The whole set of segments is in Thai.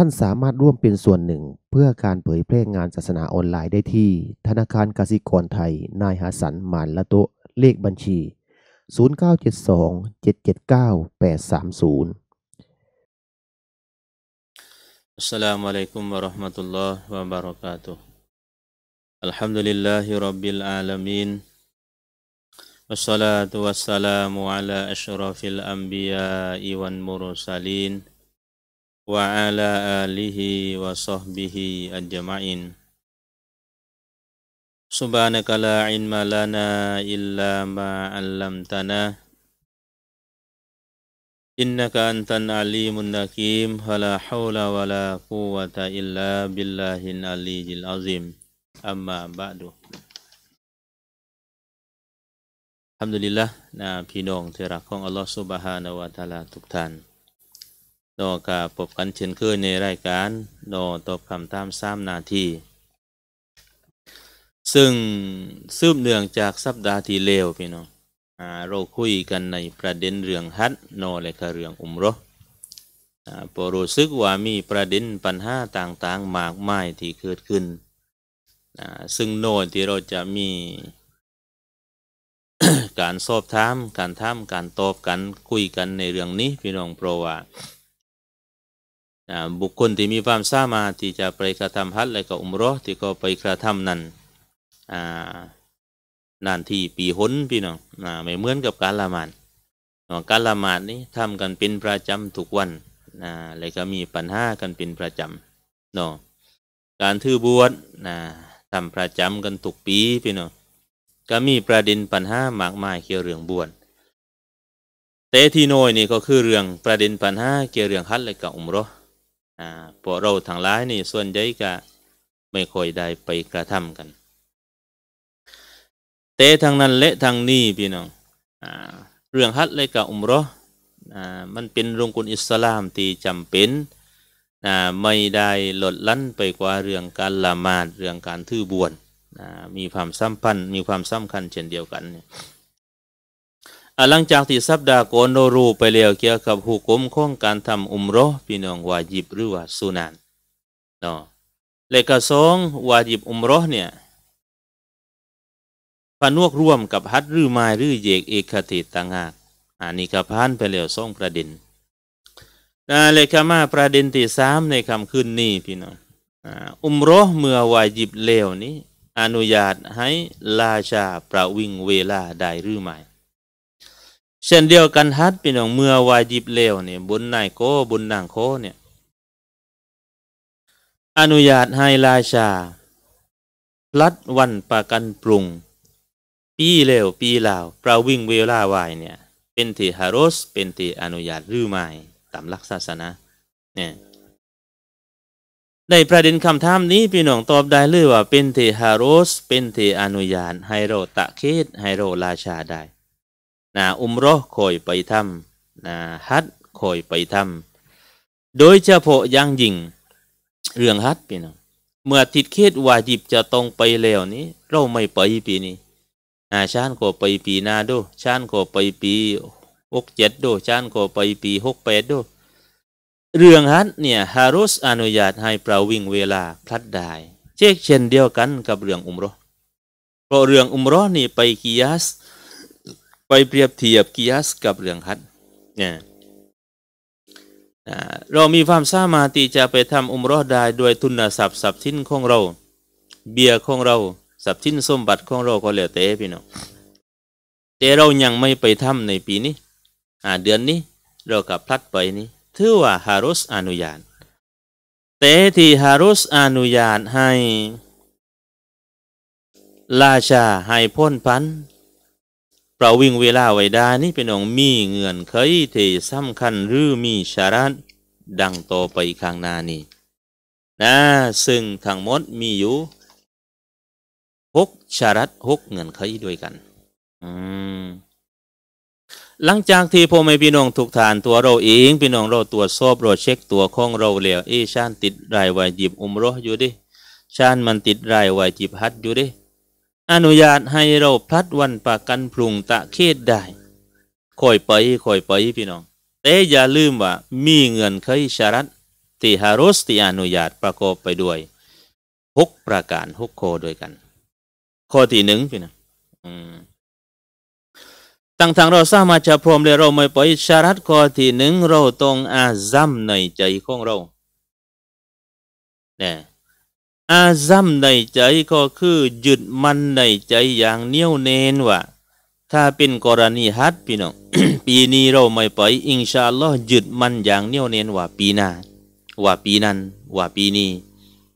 ท่านสามารถร่วมเป็นส่วนหนึ่ง เพื่อการเผยแพร่งานศาสนาออนไลน์ได้ที่ ธนาคารกสิกรไทย นายหาสันมานละโต เลขบัญชี 0972 779 830 ا ل สล ا ม ع ل ะลัยกุม ة ะร ل ه ห์ม ك ا ุลลอฮ م วะบ ه ر ร ا ะก ا ل ุ ي ن อัลฮัมดุลิลลาฮิร ى أ บบิลอ أ ลามีน و ัส م ล س ل ุวสลมุอะลาอัชรอฟิลอัมบิยอิวัมุรสลีน وعلى آله وصحبه أجمعين سبحانك لا علم لنا إلا ما علمتنا إنك أنت العليم الحكيم ولا حول ولا قوة إلا بالله العلي العظيم أما بعد ฮัมดุลิลละนะพี่น้องที่รักของอัลลอฮฺสุบฮานาวะตาลาทุกท่านนอกาพบกันเช่นเคยในรายการนอตอบคำตามสามนาที ซึ่งซึมเนื่องจากสัปดาห์ที่เลวพี่น้องเราคุยกันในประเด็นเรื่องฮัตนอและก็เรื่อง อุมรอพอรู้สึกว่ามีประเด็นปัญหาต่างๆ มากมายที่เกิดขึ้น ซึ่งโนนที่เราจะมี การสอบถามการถามการตอบกัน คุยกันในเรื่องนี้พี่น้องเพราะว่านะบุคคลที่มีความสามารถที่จะไปกระทำฮัตและก็อุมรอที่ก็ไปกระทำนั้น่นานที่ปีหนพี่น้องนะไม่เหมือนกับการละหมาดการละหมาดนี้ทำกันเป็นประจำทุกวันนะและก็มีปัญหากันเป็นประจำเนาะการถือบวชนะทำประจำกันทุกปีพี่น้องก็มีประเด็นปัญหามากมายเกี่ยวเรื่องบวชแต่ที่น้อยนี่ก็คือเรื่องประเด็นปัญหาเกี่ยวเรื่องฮัตและก็อุมรอ่าพวกเราทางหลายนี่ ส่วนใหญ่ก็ไม่ค่อยได้ไปกระทำกัน เตทางนั้นเละทางนี้พี่น้องเรื่องฮัตเลยกับอุมรอมันเป็นรงกุณอิสลามที่จำเป็นไม่ได้ลดลั้นไปกว่าเรื่องการละหมาด เรื่องการทื่อบวนมีความสัมพันธ์มีความสำคัญเช่นเดียวกันเนี่ยหลังจากที่สัปดาห์ก่อนรู้ไปแล้วเกี่ยวกับหุกมของการทำอุมรอพี่น้องวาญิบหรือว่าสุนันเนาะเลขาสองวาญิบอุมรอเนี่ยพนวกร่วมกับฮัดหรือไม้หรือเยกเอกติต่างหากอันนี้ก็ผ่านไปแล้วสองประเด็นนะเลขามาประเด็นที่สามในคำขึ้นนี้พี่น้องอุมรอเมื่อวายิบเลวนี้ อนุญาตให้ลาชาประวิงเวลาได้หรือไม่เช่นเดียวกันฮัดเป็นของเมื่อวายิบเลวเนี่ยบุญนายโกบุญนางโคเนี่ย อนุญาตให้ราชาพลัดวันประกันปรุง ปีเลวปีลาว ประวิ่งเวลาวายเนี่ย เป็นที่ฮารุสเป็นที่อนุญาตหรือไม่ตามลักศาสนาเนี่ย ในประเด็นคำถามนี้ พี่น้องตอบได้เลยว่าเป็นเทฮารุสเป็นเทอนุญาตไฮโรตะเคสไฮโรราชาได้นะอุมรอคอยไปทำนะฮัดคอยไปทำโดยเฉพาะยังยิงเรื่องฮัดพี่น้องเมื่อติดเคตวาจิบจะต้องไปแล้วนี้ เราไม่ไปปีนี้นาชานก็ไปปีหน้าดูชานก็ไปปีหกเจ็ดดูชานก็ไปปีหกแปดดูเรื่องฮัดเนี่ยฮารุสอนุญาตให้ประวิงเวลาพลัดได้เช่นเดียวกันกับเรื่องอุมรอเพราะเรื่องอุมรอนี่ไปกิยาสไปเปรียบเทียบกิยสกับเรื่องฮัดเนี่ยเรามีความสามารถที่จะไปทำอุมรอดได้ด้วยทุนทรัพย์ทรัพย์สินของเรา เบียร์ของเราทรัพย์สินสมบัติของเราก็แล้วแต่พี่น้องแต่เรา ยังไม่ไปทำในปีนี้เดือนนี้ เรากับพลัดไปนี้ถือว่าฮารุสอนุญาตแต่ที่ฮารุสอนุญาตให้ราชาให้พ้นพันปราวิงเวลาไว้ได้นี่เป็นองมีเงื่อนเคยที่สำคัญหรือมีชารัตดังต่อไปข้างหน้า นี้นะซึ่ง ทั้งหมด มีอยู่หกชารัตหกเงื่อนเคยด้วยกัน อืมหลังจากที่พ่อแม่พี่น้องถูกทานตัวเราเอง พี่น้องเราตรวจสอบเราเช็คตัวของเรา แล้วเอชานติดรายวัยจิบอุมรออยู่ดิชานมันติดรายวัยจิบฮัดอยู่ดิอนุญาตให้เราพลัดวันปากันพลุงตะเขตได้คอยไปคอยไป พี่น้อง แต่อย่าลืมว่า มีเงินเคยชารัตติฮารุสติอนุญาตประกอบไปด้วยหกประการหกข้อด้วยกัน ข้อที่หนึ่งพี่น้องต่างทางเราสามารถจะพร้อมเลยเราไม่ไปชารัตข้อที่หนึ่งเราต้องอาซัมในใจของเราเนี่ยอาซัมในใจก็คือหยุดมันในใจอย่างเนี้ยวเนนว่าถ้าเป็นกรณีฮัตพี่น้องปีนี้เราไม่ไป อิงชาลอหยุดมันอย่างเนี้ยวเนนว่าปีหน้าว่าปีนั้น ว่าปีนี้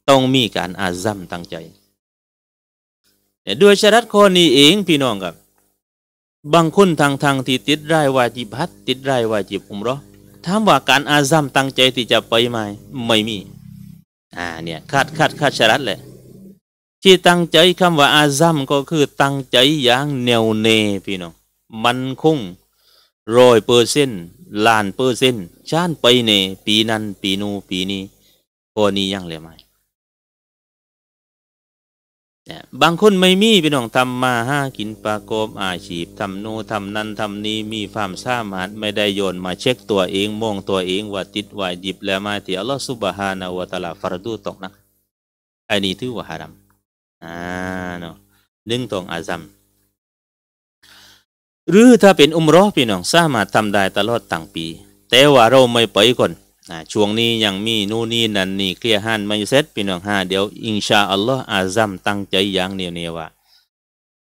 ต้องมีการอาซัมตั้งใจด้วยชรัตคนนี้เองพี่น้องครับ บางคนทางทางที่ติดไร่วาจิบฮัตติดไร่วาจิบอุมรอถามว่าการอาซัมตั้งใจที่จะไปไหมไม่มีอ่าเนี่ยคาดคาดคาดชรัดเลยที่ตั้งใจ คำว่าอาซัมก็คือตั้งใจ อย่างแนวเนพี่น้องมันคงร้อยเปอร์เซนล้านเปอร์เซนชานไปเน ปีนั้นปีนูปีนี้ พอ นี้ ยัง เลยไหมบางคนไม่มีพี่น้องทำมาห้ากินปลากรมอาชีพ ทำโนทำนั้นทำนี้มีความสามารถ ไม่ได้โยนมาเช็คตัวเองมองตัวเองว่าติดวายดิบแล้วมาที่อัลลอฮฺสุบฮานาวะตะลาฟารดูตกนะอ้นนี้ถือว่าฮารัมอ่าเนาะหนึ่งตองอาซัม หรือถ้าเป็นอุมรอพี่น้องสามารถทำได้ตลอดตั้งปี แต่ว่าเราไม่ไปก่อนช่วงนี้ยังมี นู่นนี่นั่นนี่เคลียร์หันมาเยร็เซตพี่น้องห้าเดี๋ยว อินชาอัลลอฮ์อาซัมตั้งใจอย่างเนียวเนียวว่า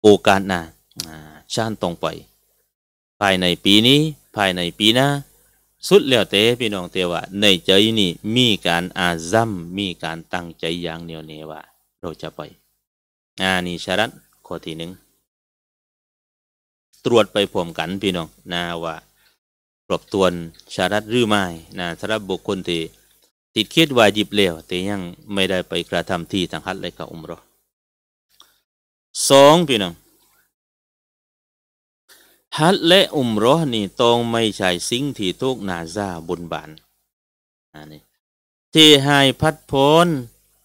โอกาสหนะาชาติตรงไป ภายในปีนี้ ภายในปีหน้า สุดแล้วเต พี่น้องเตว่า ในใจนี่ มีการอาซัมมีการตั้งใจอย่างเนียวเนียวว่าเราจะไปอานี่ชารัตข้อที่หนึ่งตรวจไปพรมกันพี่น้องนะว่าปรับตวนชารัดหรือไม่นะสำหรับบุคคลที่ติดเคดวายิบเลวแต่ยังไม่ได้ไปกระทำที่สังฮัตเลยกับอุมรอสองพี่น้องฮัตและอุมรอนี่ต้องไม่ใช่สิ่งที่ทุกนาซาบนบานอันนี้ที่ให้พัดพ้น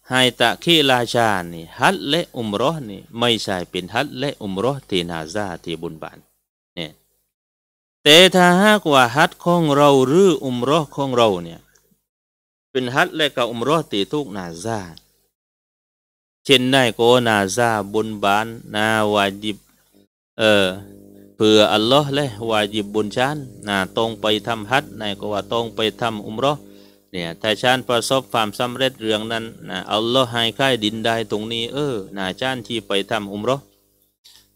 ให้ตะคีราชานี่ฮัตและอุมรอนี่ ไม่ใช่เป็นฮัตและ อุมรอที่นาซาที่บนบานแต่ถ้าหากว่าฮัดของเราหรืออุมรอของเราเนี่ย เป็นฮัดและกับอุมรอตีทุกนาซาเช่นได้ก็นาซาบนบานนาวาจิบ เออเพื่ออัลลอฮ์และวาจิบบนชั้นนาตรงไปทำฮัดนายก็ว่าตรงไปทำอุมรอเนี่ย ถ้าชานประสบความสำเร็จเรื่องนั้นนะอัลลอฮ์ให้ค่ายดินได้ตรงนี้ เออนาชานที่ไปทำอุมรอ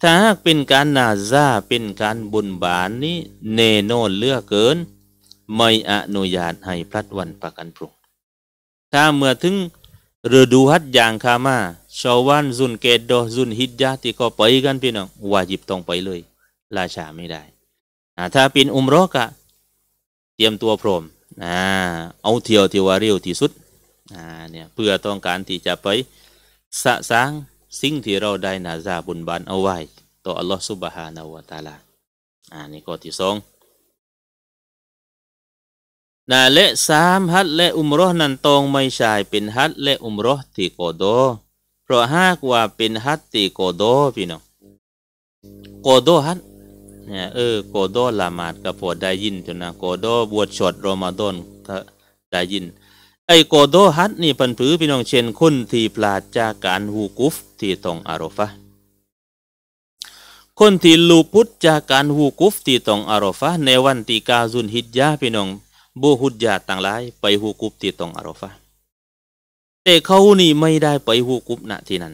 ถ้าหากเป็นการนาซาเป็นการบุญบานนี้เนโนนเลือกเกิน ไม่อนุญาตให้พลัดวันประกันพรุ่งถ้าเมื่อถึงฤดูฮัดอย่างคามาชาววันซุนเกตโดซุนฮิตยาที่ก็ไปกันพี่น้องวาจิบต้องไปเลยราชาไม่ได้ถ้าเป็นอุมรอกะเตรียมตัวพร้อมเอาเที่ยวที่วาเรยวที่สุดเนี่ยเพื่อต้องการที่จะไปสะสางสิ่งที่เราได้นาซาบุญบานเอาไว้ ต่ออัลลอฮฺสุบฮานาวะตาลา อ่านี่ข้อที่สอง นาและสามฮัตและอุมร์นันตรงไม่ใช่ เป็นฮัตและอุมร์ที่กอดอเพราะหากว่าเป็นฮัตที่กอดอพี่น้องกอดอฮัตเนี่ยเออกอดอละหมาดกับพอได้ยินจนนะกอดอบวชชดรอมาดอนถ้ได้ยินไอโกโดฮัตนี่ปันผือพี่น้องเชนคนที่ปลาดจากการฮูกุฟที่ตองอารอฟะ คนที่ลูพุทจากการฮูกุฟที่ตองอารอฟะ ในวันที่กาซุนฮิจยาพี่น้องบูฮุดยาต่างหลายไปฮูกุฟที่ตองอารอฟะแต่เขานี่ไม่ได้ไปฮูกุฟณที่นั้น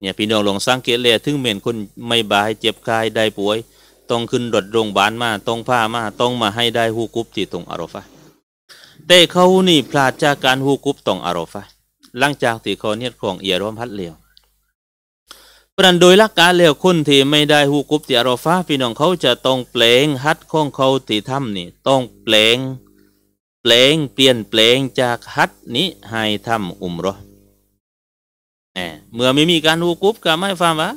เนี่ยพี่น้องลองสังเกตเลยถึงเมนคนไม่บายเจ็บกายได้ป่วยต้องขึ้นรถโรงพยาบาลมาต้องผ้ามาต้องมาให้ได้ฮูกุฟที่ตองอารอฟะแต่เขานี่พลาดจากการฮูกุบตองอารอฟะหลังจากที่เขาเนียดของเอียรอมพัดเลียวประนโดยหลักการเลียวคนที่ไม่ได้ฮูกุบที่อารอฟะพี่น้องเขาจะต้องเปลงฮัดของเขาที่ทำนี่ต้องเปลงเปลงเปลี่ยนเปลงจากฮัดนี้ให้ทำอุมรอเมื่อไม่มีการฮูกุบก็ไม่ฟังวะ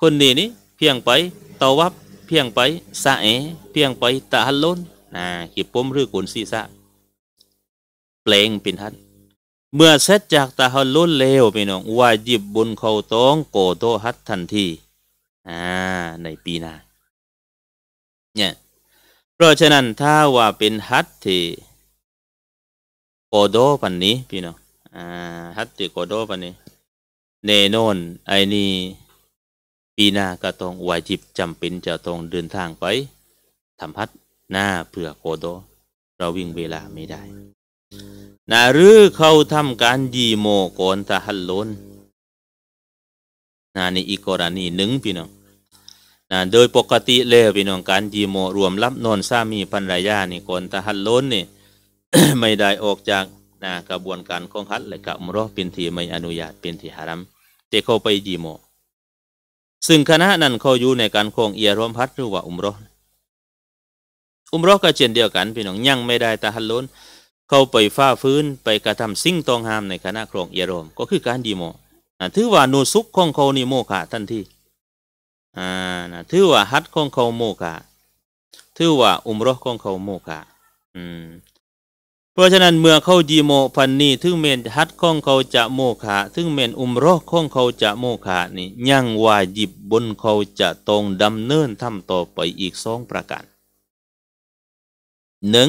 คนนี้นี่เพียงไปตาวับ เพียงไปสะเอเพียงไปตะฮัลลนนาขีบปมหรือกุนซีสะลงเป็นทันเมื่อ เสร็จจากตาฮัลลุนเลวพี่น้องว่ายิบบุญเขาต้องโกโตฮัดทันทีอ่า ในปีหน้าเนี่ย เพราะฉะนั้นถ้าว่าเป็นฮัตที่โกโดปันนี้พี่น้องอ่าฮัตที่โกโดปันนี้เนโนนไอนี่ปีหน้าก็ต้องวายจิบจำเป็นจะต้องเดินทางไปทำฮัตหน้าเผื่อโกโดเราวิ่งเวลาไม่ได้นะหรือเขาทำการยีโมก่อนตะาัล้นนะนอีกกรณีหนึ่งพี่น้องนะโดยปกติแล้วพี่น้องการยีโมรวมรับนอนสามีภรรยานี่ก่อนตะาัล้นนี่ไม่ได้ออกจากนะกระบวนการของฮัตและกับมรอเป็นที่ไม่อนุญาตเป็นที่หาามแต่เขาไปยีโม ซึ่งคณะนั้นเขาอยู่ในการคงเอียรอมพัดหรือว่าอุมรออุมรอก็เช่นเดียวกัน พี่น้องยังไม่ได้ตะหัล้นเข้าไปฟ้าฟื้นไปกระทำสิ่งต้องห้ามในคณะครองเยรมก็คือการดีโมถือว่านูซุกของเขานี่โมฆะทันทีถือว่าฮัตของเขาโมฆะถือว่า อุมรอของเขาโมฆะเพราะฉะนั้นเมื่อเขาดีโมพันนี้ถึงเมนฮัตของเขาจะโมฆะถึงเมนอุมรอของเขาจะโมฆะนี่ยังว่าหยิบบนเขาจะตรงดำเนินทำต่อไปอีกสองประการหนึ่ง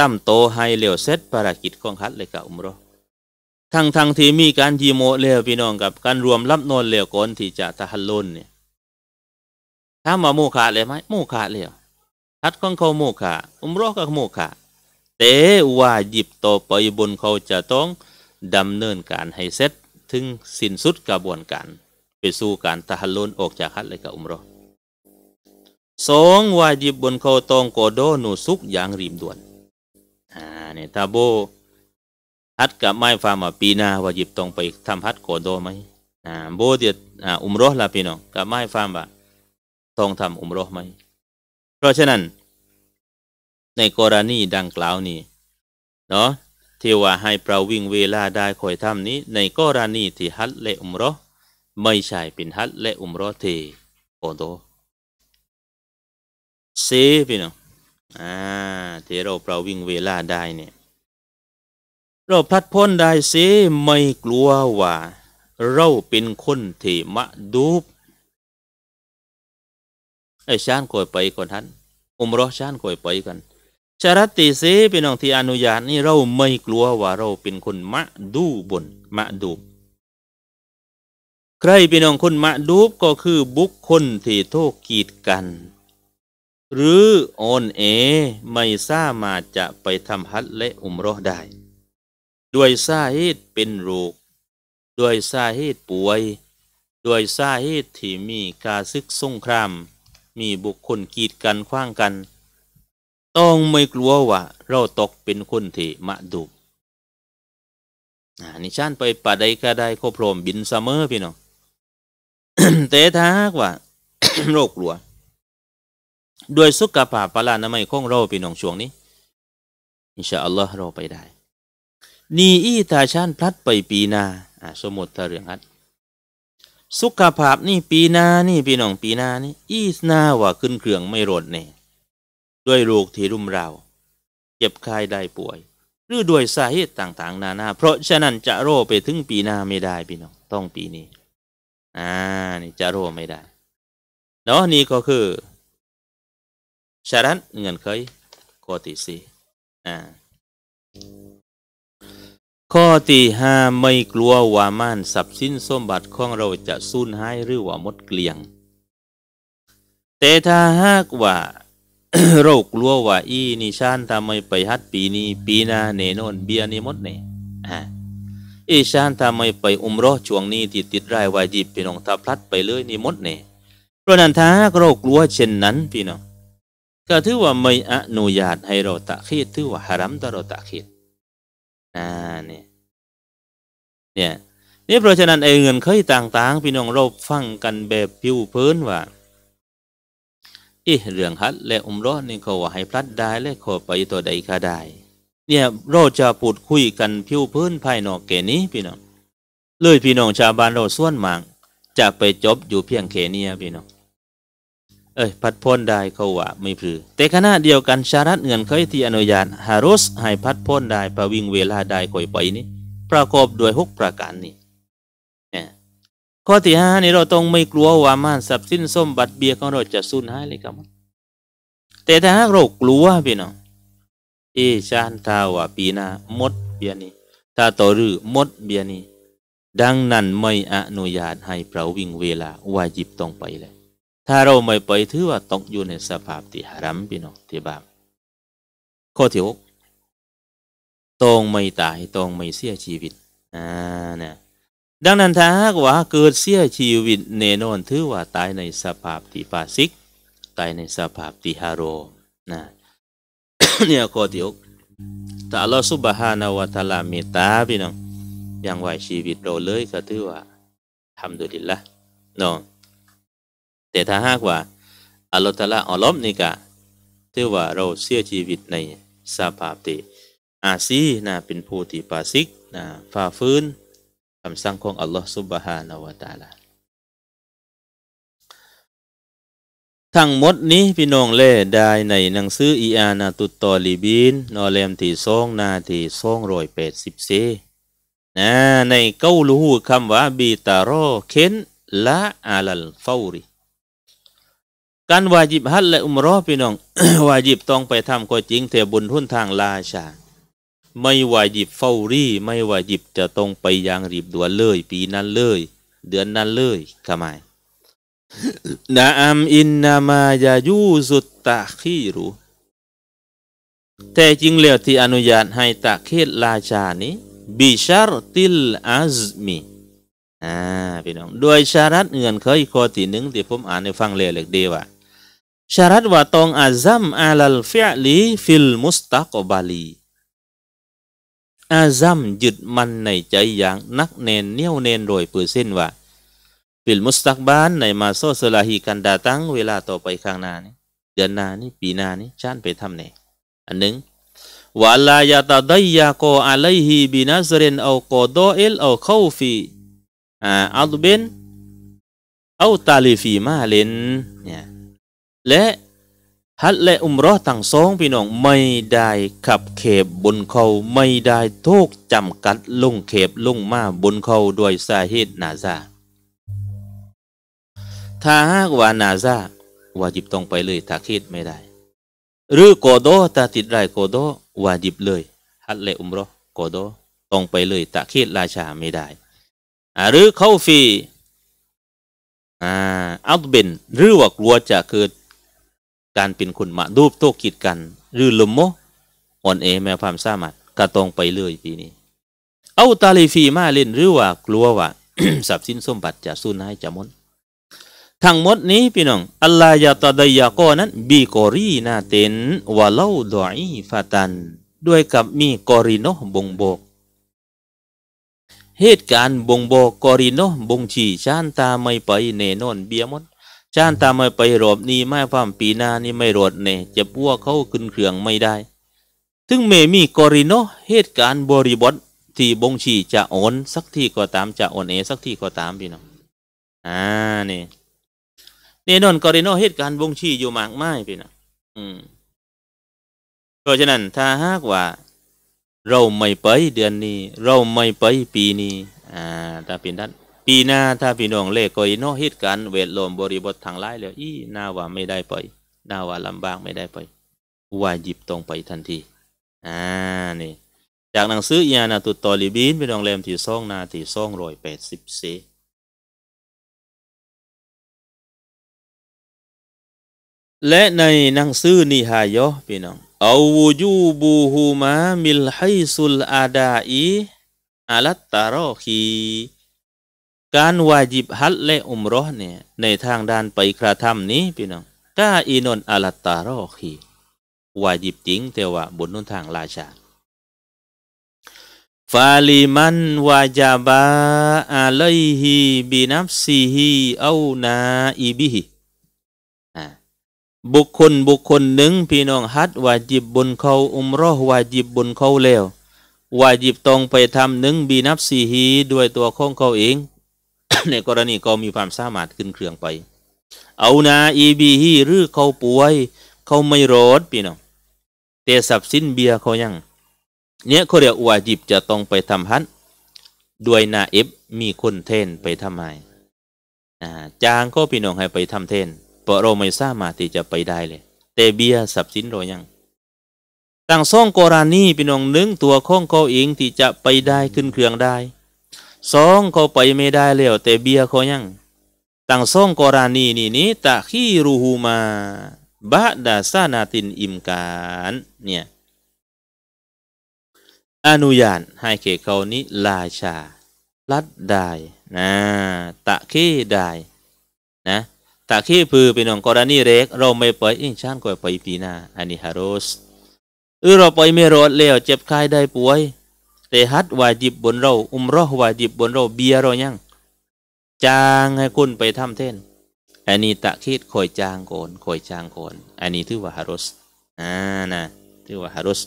ตั้มโตให้เหลวเสร็จภารกิจของฮัดเลยกับอุมรอทั้งทั้งที่มีการยีโมเลวพี่น้องกับการรวมรับนอนเลวก่อนที่จะทะฮัลลุนเนี่ยถามว่าโมคาเลยไหมโมคาเลยฮัดของเขาโมคาอุมรอกับโมคา เตว่าหยิบต่อไปบนเขาจะต้องดำเนินการให้เสร็จถึงสิ้นสุดกระบวนการไปสู่การทะฮัลลุนออกจากฮัดเลยกับอุมรอสองวายิบบนเขาตองกอโดนูซุกอย่างรีมด่วนอ่าเนี่ย้าโบฮัดกับไม้ฟาร์มาปีนาวาหยิบตรงไปทำฮัดโกโดไหม อ่า โบเดียดอ่าอุมรอละพี่น้องกับไม้ฟาร์มบะตรงทำอุมรอไหม เพราะฉะนั้น ในกรณีดังกล่าวนี้เนาะเทว่าให้ประวิ่งเวลาได้คอยทำนี้ ในกรณีที่ฮัดและอุมรอไม่ใช่เป็นฮัดและอุมรอเทโกโดเซพี่น้องอ่าเทโรเปราวิ่งเวลาได้เนี่ย เราพัดพ้นได้สิไม่กลัวว่า เราเป็นคนที่มะดูบไอ้ชานคอยไปก่อนท่านอุมรอชานคอยไปกันชารติสิเป็นองที่อนุญาตนี่เราไม่กลัวว่าเราเป็นคนมะดูบนมะดูบ ใครเป็นองคนมะดูบก็คือบุคคลที่โทษกีดกันหรือโอนเอ ไม่ สามารถ จะไปทำฮัตและอุมรอได้ ด้วย สาเหตุ เป็นโรคด้วย สาเหตุป่วย ด้วย สาเหตุ ที่ มีการึกสงคราม มีบุคคลกีดกัน ขว้างกัน ต้องไม่กลัว ว่า เราตกเป็นคนที่มะดุนิชานไปป่าใดก็ได้ค็พรมบินเสมอ พี่น้องแต่ถ้าว่าโรคกลัวด้วยสุขภาพพลานามัยของเราพี่น้องช่วงนี้ อินชาอัลลอฮ์เราไปได้ นีอีตาชานพลัดไปปีนา อ่า สมุดทะเรืองฮัด สุขภาพนี่ปีนานี่พี่น้องปีนานี่อีสนาว่า ขึ้นเครื่องไม่รดเนี่ย ด้วยโรคที่รุมเราเจ็บไข้ได้ป่วย หรือ ด้วยสาเหตุต่าง ๆ นานา เพราะฉะนั้นจะโรไปถึงปีหน้าไม่ได้พี่น้อง ต้องปีนี้ อ่า นี่จะโรไม่ได้เนาะนี่ก็คือ syarat dengan khơi khô tì si à khô tì ha mây l วว hòa man sập x i นสมบัติของเราจะสูญหายหรือว่ามดเกลี้ยงแต่ถ้าหากว่าโรคกลัวว่า อีนี่ชานทำไมไปฮัดปีนี้ปีหน้าเนนนเบียนี่มดเนี่ยอีชานทำไมไปอุมรอช่วงนี้ที่ติดรายวายีบเป็นองทัาพลัดไปเลยนี่มดเนี่ยเพราะนั้นถ้าโรคกลัวเช่นนั้นพี่น้องก็ถือว่าไม่อนุญาตให้เราตะคีดถือว่า้ามต่อเราตะคีดอ่าเนี่ยเนี่ยนี่เพราะฉะนั้นไอ้เงินเคยต่าง ๆ พี่น้องเรา ฟังกันแบบผิวเพิ้นว่าอีเรื่องฮัดและอุมรอดนี่เขาว่าให้พลัดได้ และขอไปตัวใดก็ได้เนี่ยเราจะพูดคุยกันผิวเพิ้นภายนอกเกนี้พี่น้องเลยพี่น้องชาวบ้านเราส่วนมาก จะไปจบอยู่เพียงแค่นี้พี่น้องเอ้ย พัดพ้นได้เขาว่าไม่พือ แต่ขณะเดียวกันชารัตเงินเคยที่อนุญาตฮารุสให้พัดพ้นได้ประวิงเวลาได้ก่อยไปนี้ประกอบด้วยหกประการนี้ข้อที่ห้านี่เราต้องไม่กลัวว่าม่านสับสิ้นส้มบัตรเบียของเราจะสูญหายเลยครับแต่ถ้าหากเรากลัวพี่น้องเอชานทาว่า ปีหน้ามดเบียนี้ถ้าต่อรือมดเบียนี้ดังนั้นไม่อนุญาตให้เปราวิ่งเวลาว่ายิบต้องไปเลยถ้าเราไม่ไปถือว่าต้องอยู่ในสภาพที่หรัม พี่น้องที่บาปข้อที่หกตรงไม่ตายตรงไม่เสียชีวิตอ่าเนี่ยดังนั้นถ้าหากว่าเกิดเสียชีวิตเนนอน ถือว่าตายในสภาพที่ปาซิก ตายในสภาพที่ฮารมนะเนี่ยข้อที่หกแต่เัาสุบฮานาวะตาลาเมตตาพี่น้องยังไหวชีวิตเราเลยก็ถือว่าทำดุลิละเนาะแต่ถ้าหากว่า อัลลอฮฺตะลาอัลลอฮฺนี่กะถือว่าเราเสียชีวิตในสภาพตีอาซีนะเป็นผู้ที่ปาซิกนะฝ่าฟื้นคำสั่งของอัลลอฮฺซุบฮานาวะตาลาทั้งหมดนี้ พี่น้องเล่ได้ในหนังสืออีอานาตุตอลีบินนอเลมที่ซองนาที่ซองรอยแปดสิบเซนะในเก้าลูหูคำว่าบีตารอเค้นละอาลัลฟาวรีการวาจิบฮัตและอุมรอพี่น้องวาจิบต้องไปทำก็จริงแต่บุญทุนทางลาชา ไม่วาจิบเฝ้ารี่ไม่วาจิบจะต้องไปยางรีบด่วนเลย ปีนั้นเลย เดือนนั้นเลยทำไมนะอัมอินนามายายูสุตตะขี้รู้แต่จริงแล้วที่อนุญาตให้ตะเคตลาชานี้บิชารติลอาซมีอ่าพี่น้องโดยชารัตเงื่อนเคยข้อที่หนึ่งที่ผมอ่านในฟังเลยเล็กเดียว่า syarat wa tong azam alal fi'li fil mustaqbali อาซัมยึดมันในใจอย่างนักเนนเนียวเนนโดยเปอร์เซนว่า ฟิลมุสตักบานในมาโซสลาฮีกันดาตั้งเวลาต่อไปข้างหน้านี้เดือนหน้านี้ ปีหน้านี้ชาตไปทำไหนอันหนึ่งวะลายาตาไดยาโกอาไลฮีบินาซเรนเอาโกโดเอลเอาเข้าฟีอ่าอัลเบนเอาตาลีฟีมาเลนเนี่ยและฮัจและอุมรอต่างสองพี่น้องไม่ได้ขับเขบบนเขา ไม่ได้โทษจำกัดลงเขบลงมาบนเขา ด้วย สาเหตุนาซาถ้าหากว่านาซาวาจิบต้องไปเลย้าคิดไม่ได้ หรือโกโดตาติดไรโกโดวาจิบเลยฮัตเลอุมรอโกโดต้องไปเลยตาคิดราชาไม่ได้ หรือเขาฟีอัลเบนหรือว่ากลัวจะเกิดการเป็นคนมาดูบโตกิดกัน หรือลมโมอ่อนเอแม่ความสามารถกระตรงไปเรื่อยปีนี้ เอาตาลีฟีมาเล่นหรือว่า กลัวว่าสับสินสมบัติจะสูญหายจะมดทั้งหมดนี้พี่น้องอัลลายาตาดยาก้นั้นบีกอรีนาเต็นวะเล่าดอยฟาตัน ด้วยกับมีกอริโนบงงบกเหตุการณ์บงงบกกอริโนบงชีชานตาไม่ไปเนนอนเบียมดจานตามม่ไปรอบนี้ไม่ความปีหน้านี่ไม่รอดเนี่ยจะพัวเขาขึ้น เครื่องไม่ได้ถึงเมมีกอริโนเหตุการณ์บริบท ที่บงชีจะอ่อน สักที่ก็ตามจะอ่อนเอ สักที่ก็ตามพี่น้องอ่านี่แน่นอนกอริโนเหตุการณ์บงชีอยู่มากไม่พี่น้องอืมเพราะฉะนั้นถ้าหากว่า เราไม่ไปเดือนนี้ เราไม่ไปปีนี้ อ่าตาเป็นท่านีหน้าถ้าพี่น้องเล่ก็อีนอฮิตกันเวทลมบริบททางไล่เลยอีหน้าว่าไม่ได้ไปน้าว่าลำบากไม่ได้ไปว่ายิบตรงไปทันทีอ่านี่ จากหนังสืออยานาตุตอลิบินพี่น้องเล่มที่ซ่องนาที่ซ่องรอยแปดสิบสี่และในหนังสือนิฮายอพี่น้องเอาวูจูบูฮูมามิลไฮซุลอาดาอีอาลัตตารอคีการวาจิบฮัตและอุมรอเนี่ย ในทางด้านไปกระทำนี้ พี่น้องกาอีนนอาลตารอคีวาจิบจริงแต่ว่าบนนุนทางราชาฟาลิมันวาจาบาอาเลฮีบินับซีฮีเอานาอีบิฮีบุคคลบุคคลหนึ่งพี่น้องฮัดวาจิบบนเขา อุมรอวาจิบบนเขาแล้ว วาจิบตรงไปทำหนึ่งบีนับซีฮีด้วยตัวของเขาเองในกรณีเขามีความสามารถขึ้นเครื่องไป เอานาอีบีฮีหรือเขาป่วยเขาไม่รอดพี่น้องแต่สับสินเบียเขายัง เนี่ยเขาเรียกว่าจิบจะต้องไปทำฮัทด้วยนาเอฟมีคนเทนไปทำไมจางก็พี่น้องให้ไปทำเทนเพราะเราไม่สามารถที่จะไปได้เลยแต่เบียสับสินเรายังต่างซ่องกรณีพี่น้องนึงตัวข้องเขาเองที่จะไปได้ขึ้นเครื่องได้สองเขาไปไม่ได้แล้วแต่เบียเขายังตั้งสองกรณีนี้นี้ตะขี้รูหูมาบาดาซานาตินอิมกานเนี่ย อนุญาตให้เขเขานี้ลาชาลัดได้นะ ตะขี้ได้นะตะขี้พือเป็นองกรณีเล็ก เราไม่ไป อิงชานก็ไปปีหน้าอันนี้ฮารุสเออเราไปไม่รอดแล้ว เจ็บไข้ได้ป่วยแต่ฮัดวาจิบบนเรา อุมรอวาจิบบนเรา เบียเรายังจางให้คุณไปทำเท่นอันนี้ตะคิดคอยจางก่อนคอยจางก่อนอันนี้ถือว่าฮารุส อ่านะ ถือว่าฮารุส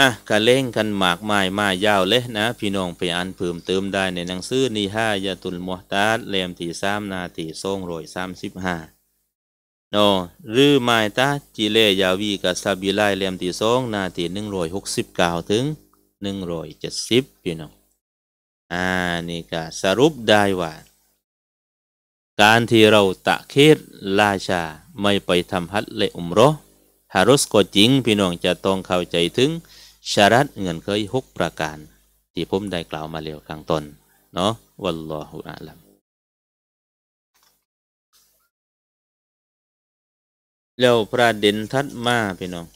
อ่ะกะเล่งกันหมากไม้มายาวเลยนะ พี่น้องไปอ่านเพิ่มเติมได้ในหนังสือนิฮายาตุลมอตาดเล่มที่สามนาทีทรงรอยสามสิบห้าโนหรือไมตาจิเลยาวีกับซาบิไลเลมที่สองนาทีหนึ่งร้อยหกสิบเก้าถึงหนึ่งร้อยเจ็ดสิบพี่น้องอ่า นี่ก็สรุปได้ว่าการที่เราตะเคดราชา ไม่ไปทำฮัตเลอุมรอฮารุสก็จริงพี่น้องจะ ต้องเข้าใจถึงชารัตเงินเคยหกประการ ที่ผมได้กล่าวมาแล้วข้างต้นเนาะวัลลอฮุอาลัมแล้วประเด็นทัดมา พี่น้อง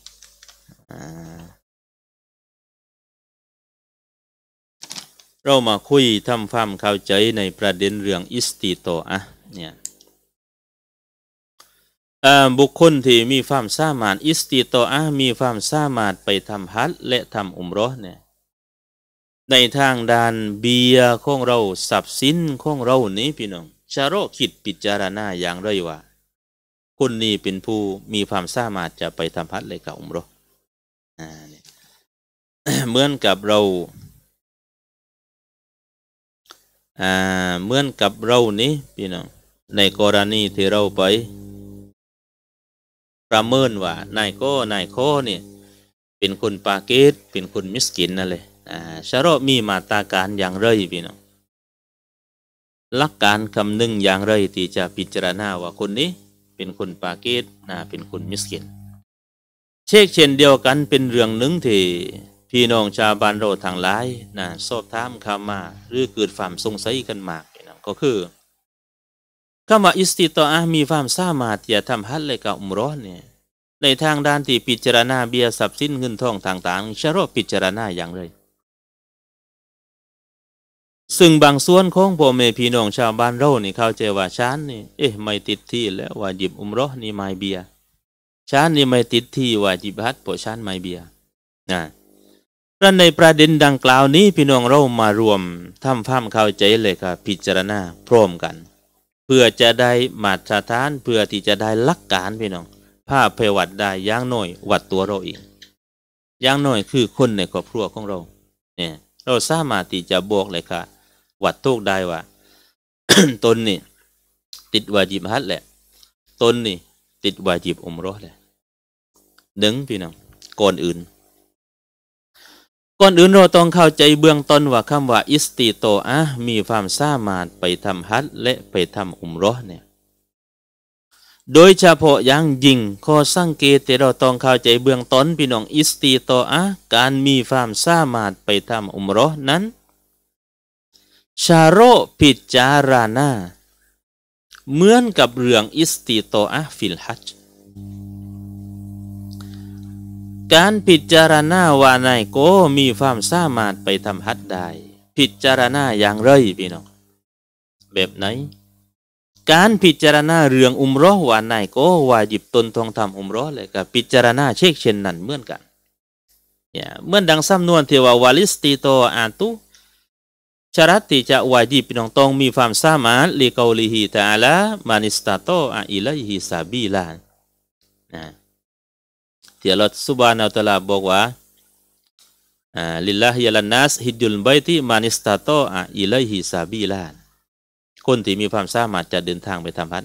เรามาคุย ทำความเข้าใจในประเด็นเรื่อง อิสติโตอะเนี่ยบุคคลที่มีความสามารถอิสติโตอะมีความสามารถไปทำฮัตและทำอุมรอเนี่ย ในทางด้านเบียของเราสับสินของเรา นี้พี่น้องชาโรคิดปิจารณาอย่างไรวะคนนี้เป็นผู้มีความสามารถจะไปทำพัดเลยกับอุมรอเหมือนกับเราเหมือนกับเรานี้พี่น้อง ในกรณีที่เราไป ประเมินว่านายก็นายโคเนี่ยเป็นคนปาเกตเป็นคนมิสกินนั่นเลยชาโรมีมาตาการอย่างไรพี่น้อง หลักการคำนึงอย่างไรที่จะพิจารณาว่าคนนี้เป็นคนปากีสนะเป็นคนมิสกิน เชกเช่นเดียวกันเป็นเรื่องหนึ่งที่ พี่น้องชาวบ้านเราทางหลายนะสอบถามคำมา หรือเกิดความสงสัยกันมากนะก็คือคำว่าอิสติตออามีความสามารถที่จะทำฮัตเลยกับอุมร้อนเนี่ย ในทางด้านที่พิจารณาเบียร์สับสิ้นเงินทองต่างๆชะรอพิจารณาอย่างไรซึ่งบางส่วนของพ่อแม่พี่น้องชาวบ้านเรานี่เข้าใจว่าชานนี่เอ๊ะไม่ติดที่แล้วว่าหยิบอุมรอนี่ไม่เบียชานนี่ไม่ติดที่ว่าหยิบฮัตปชานไม่เบียนะดังในประเด็นดังกล่าวนี้พี่น้องเรามารวมทำความเข้าใจเลยครับพิจารณาพร้อมกัน เพื่อจะได้มาตรฐาน เพื่อที่จะได้หลักการพี่น้อง ภาพเพวัดได้ย่างน้อยวัดตัวเราเองย่างน้อยคือคนในครอบครัวของเราเนี่ยเราสามารถที่จะบอกเลยค่ะวัดทุกได้ว่า ตนนี่ติดวาจิบฮัตแหละ ตนนี่ติดวาจิบอมรอแหละหนึ่งพี่น้องก่อนอื่นก่อนอื่นเราต้องเข้าใจเบื้องต้นว่าคำว่าอิสติโตอะมีความสามารถไปทำฮัตและไปทำอุมรอเนี่ย โดยเฉพาะอย่างยิ่งข้อสังเกตเราต้องเข้าใจเบื้องต้นพี่น้องอิสติโตอะการมีความสามารถไปทำอุมรอนั้นชาโรพิจาราาเหมือนกับเรื่องอิสติโตอะฟิลฮัจการพิจารณาว่าในโกมีความสามารถไปทำฮัจได้พิจารณาอย่างไรพี่น้องแบบไหน การพิจารณาเรื่องอุมร้อว่าในโกว่าหยิบตนทองทำอุมร้อเลยกับพิจารณาเช็คเช่นนั้นเหมือนกันเนี่ยเมื่อดังซ้ำนวนเทวาวาลิสติโตอาตุ syarat tidak wajib nonton mi fam sama li kaulihi ta'ala manistato ilaihi sabila nah di Allah subhanahu wa ta'ala bahwa ah, lillah yalan nas hidul baiti manistato ilaihi sabila คนที่มีความสามารถจะเดินทางไปทำพัน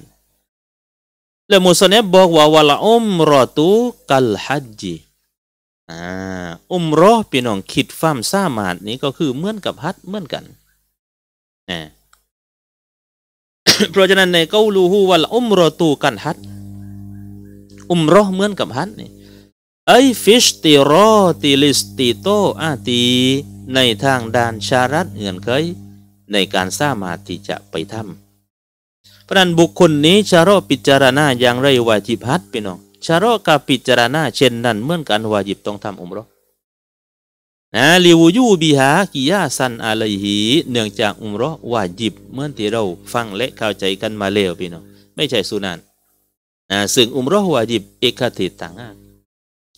และมุสเนบบอกว่าวะละอุมรอตุกัลฮัจจีอุมรอพี่น้องคิดฟ้ามสามารถนี้ก็คือเหมือนกับฮัดเหมือนกันนะเพราะฉะนั้นในเกาลูฮูวันอุมรอตูกันฮัดอุมรอเหมือนกับฮัดนี่ไอฟิชติรอติลิสติโตอาตีในทางด้านชารัตเงื่นเคย ในการสามารถที่จะไปทำเพราะนั้นบุคคลนี้ชาโรพิจารณาอย่างไรวาจิพัดพี่น้องชาโรกับพิจารณาเช่นนั้นเหมือนกันวาญิบต้องทำอุมรอนะลิวยูบีหากิยาสันอะไรหีเนื่องจากอุมร์วาญิบเหมือนที่เราฟังและเข้าใจกันมาแล้วพี่น้องไม่ใช่สุนันนะซึ่งอุมร์วาญิบเอกเทศต่าง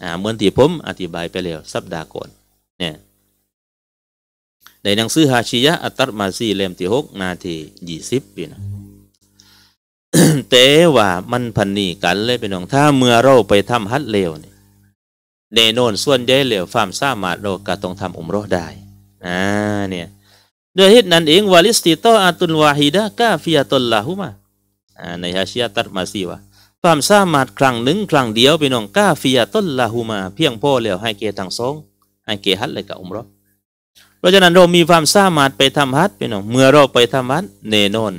อ่าเหมือนที่ผมอธิบายไปแล้ว สัปดาห์ก่อนเนี่ย ในหนังสือฮาชิยะอัตตมาซีเล่มที่หกนาทียี่สิบพี่น้องแต่ว่ามันพันนี่กันเลยเป็น้องถ้าเมื่อเราไปทำฮัดเลวเนี่ยในโนนส่วนใหญ่เลวความสามารถเราก็ต้องทำอุมรอได้อ่าเนี่ยด้วยเหตุนั้นเองวาลิสติโตอาตุนวาฮิดะกาฟิยาตุลลาหุมาในฮาชียตัดมาสีว่าความสามารถครั้งหนึ่งครั้งเดียวเป็นองกาฟิยาตุลลาหุมาเพียงพอแล้วให้เกทั้งสองให้เกฮัดเลยกับอุมรอเพราะฉะนั้นเรามีความสามารถไปทำฮัดเป็นอง เมื่อเราไปทำฮัดเนนอน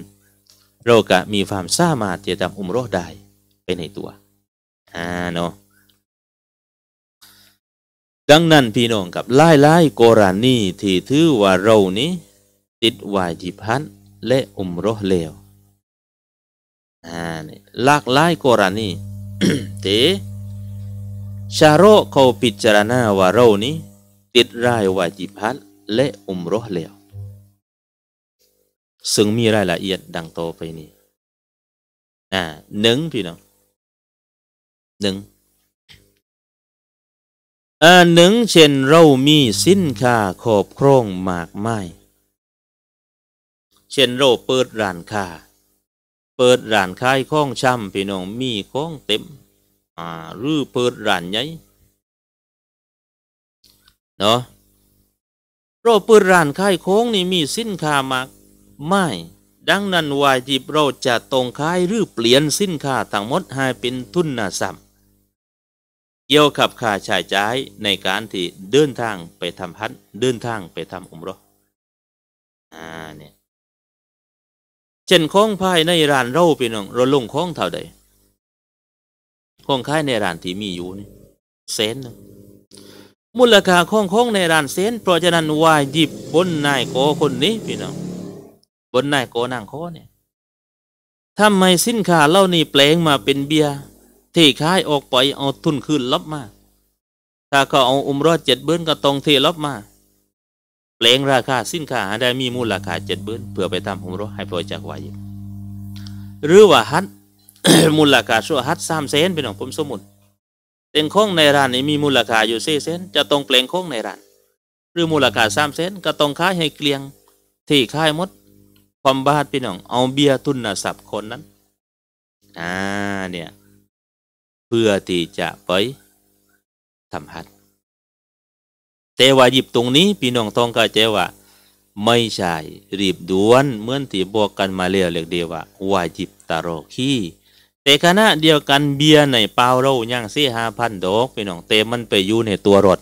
เราก็มีความสามารถจะทำอุมรอได้ไปในตัวอ่าเนาะดังนั้นพี่น้องกับไล่ไล่กรานีที่ถือ ว่าเรานี้ ติดวายจิพันและอุมรอเลวอ่านี่ลากไล่กรานที่เตชาโรเขาพิจารณาว่าเรานี้ ติดรายวายจิพันและอุมรอเลวซึ่งมีรายละเอียดดังโตไปนี้อ่า หนึ่งพี่น้องหนึ่งอ่าหนึ่งเช่น เรา มีสินค้าขอบโครงหมากไมยเช่นเราเปิดร้านค้า เปิดร้านขายของชำพี่น้องมีของเต็ม อ่าหรือเปิดร้านใหญ่ เนาะเราเปิดร้านขายของนี่มีสินค้ามากไม่ดังนั้นวายจีบเราจะตรงค้ายหรือเปลี่ยนสินค้าทั้งหมดให้เป็นทุนนาซัมเกี่ยวกับค่าใช้จ่ายในการที่เดินทางไปทำพันเดินทางไปทำอุมรออ่าเนี่ยเช่นของภายในร้านเราไปน้องเราลงของเท่าใดของขายในร้านที่มีอยู่นี่เซนนะมูลค่าของของในร้านเซนเพราะฉะนั้นวายหยิบบนนายโกคนนี้พี่น้องบนนายโกนาง้อเนี่ย ทำไมสินค้าเล่านี่แปลงมาเป็นเบียร์ ที่ขายออกไป เอาทุนคืนลบมา ถ้าเขาเอาอุมรอดเจ็ดเบิ้ลก็ตรงที่ลบมา แปลงราคาสินค้าได้มีมูลราคาเจ็ดเบิ้ลเพื่อไปทำอุมรอดให้ปลอยจากวายิหรือว่าฮัท มูลราคาชั่วฮัทสามเซนเป็นของผมสมุนเต็งโค้งในร้านนี้มีมูลราคาอยู่สี่เซนจะตรงแปลงโค้งในร้าน หรือมูลราคาสามเซนก็ตรงค้ายให้เกลียง ที่คายมดความบาดพี่น้องเอาเบียทุนนะสับคนนั้นอ่าเนี่ย เพื่อที่จะไปทำฮัดแต่ว่าหยิบตรงนี้พี่น้องต้องเข้าใจว่า ไม่ใช่รีบด่วน เหมือนที่บอกกันมาเรียวเรียกเดียวว่าว่าหยิบตารอีแต่ขณะเดียวกันเบียร์ในเปล่าเราย่างสี่ห้าพันดอกพี่น้องเต็มมันไปอยู่ในตัวรถ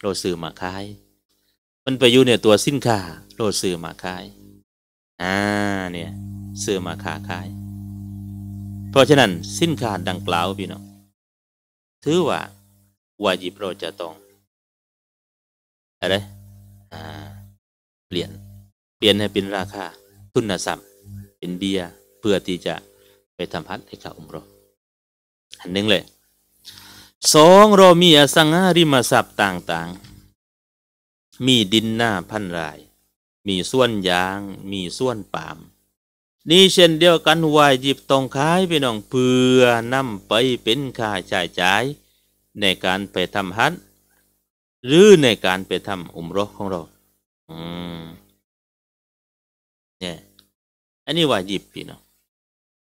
เราซื้อมาขายมันไปอยู่ในตัวสินค้าเราซื้อมาขายอ่าเนี่ย ซื้อ มาขาคาย เพราะฉะนั้นสิ้นขาดดัง กล่าวพี่น้องถือว่าวาจิบเราจะ ต้อง อะไร อ่า เปลี่ยน เปลี่ยนให้เป็นราคาทุนทรัพย์เป็นเบีย เพื่อที่จะไปทำพัดให้ก้าอุมรออันหนึ่งเลย สองเรามีอสังหาริมทรัพย์ต่าง ๆ มีดินหน้าพันรายมี ส่วน ยาง มี ส่วนปาล์มนี่เช่นเดียวกันวายหยิบตองขายไปน้องเพื่อนำไปเป็นค่าใช้จ่าย ในการไปทำฮัทหรือในการไปทำอุมรอของเรา อืมเนี่ยอันนี้วายิบพี่น้อง